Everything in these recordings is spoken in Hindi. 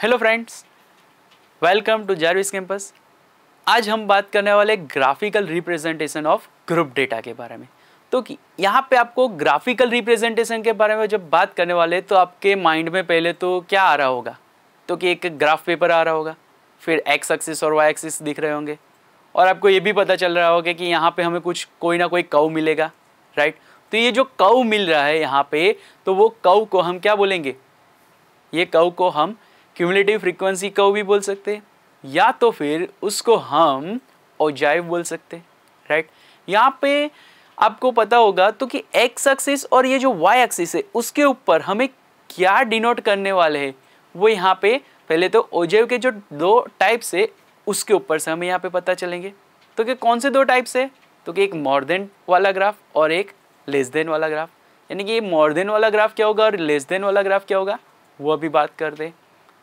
hello friends welcome to Jarvis campus आज हम बात करने वाले graphical representation of group data के बारे में तो कि यहाँ पे आपको ग्राफिकल रिप्रेजेंटेशन के बारे में जब बात करने वाले तो आपके माइंड में पहले तो क्या आ रहा होगा तो कि एक ग्राफ पेपर आ रहा होगा फिर एक्स एक्सिस और वाई एक्सिस दिख रहे होंगे और आपको ये भी पता चल रहा होगा कि यहाँ पर हमें कुछ कोई ना कोई कऊ मिलेगा राइट तो ये जो कऊ मिल रहा है यहाँ पे तो वो कऊ को हम क्या बोलेंगे ये कऊ को हम क्यूमलेटिव फ्रिक्वेंसी कव भी बोल सकते हैं या तो फिर उसको हम ओजाइव बोल सकते राइट यहाँ पे आपको पता होगा तो कि एक्स एक्सिस और ये जो वाई एक्सिस है उसके ऊपर हमें क्या डिनोट करने वाले हैं वो यहाँ पे पहले तो ओजेव के जो दो टाइप्स है उसके ऊपर से हमें यहाँ पे पता चलेंगे तो कि कौन से दो टाइप्स है तो कि एक मोर देन वाला ग्राफ और एक लेस देन वाला ग्राफ यानी कि ये मोर देन वाला ग्राफ क्या होगा और लेस देन वाला ग्राफ क्या होगा वो अभी बात कर दें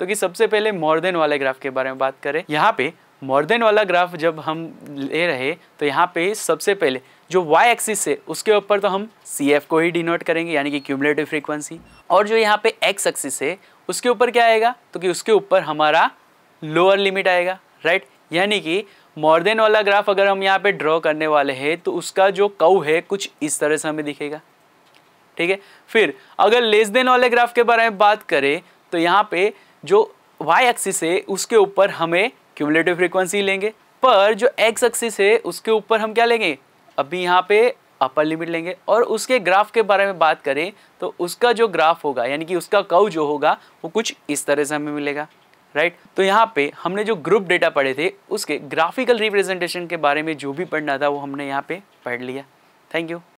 तो कि सबसे पहले मोर देन वाले ग्राफ के बारे में बात करें यहाँ पे मोर देन वाला ग्राफ जब हम ले रहे तो यहाँ पे सबसे पहले जो y एक्सिस है उसके ऊपर तो हम सी एफ को ही डिनोट करेंगे यानी कि क्यूमलेटिव फ्रीक्वेंसी और जो यहाँ पे x एक्सिस है उसके ऊपर क्या आएगा तो कि उसके ऊपर हमारा लोअर लिमिट आएगा राइट यानी कि मोर देन वाला ग्राफ अगर हम यहाँ पे ड्रॉ करने वाले हैं तो उसका जो कऊ है कुछ इस तरह से हमें दिखेगा ठीक है फिर अगर लेस देन वाले ग्राफ के बारे में बात करें तो यहाँ पे जो वाई एक्सिस है उसके ऊपर हमें क्यूमुलेटिव फ्रिक्वेंसी लेंगे पर जो एक्स एक्सिस है उसके ऊपर हम क्या लेंगे अभी यहाँ पे अपर लिमिट लेंगे और उसके ग्राफ के बारे में बात करें तो उसका जो ग्राफ होगा यानी कि उसका कव जो होगा वो कुछ इस तरह से हमें मिलेगा राइट तो यहाँ पे हमने जो ग्रुप डेटा पढ़े थे उसके ग्राफिकल रिप्रेजेंटेशन के बारे में जो भी पढ़ना था वो हमने यहाँ पे पढ़ लिया थैंक यू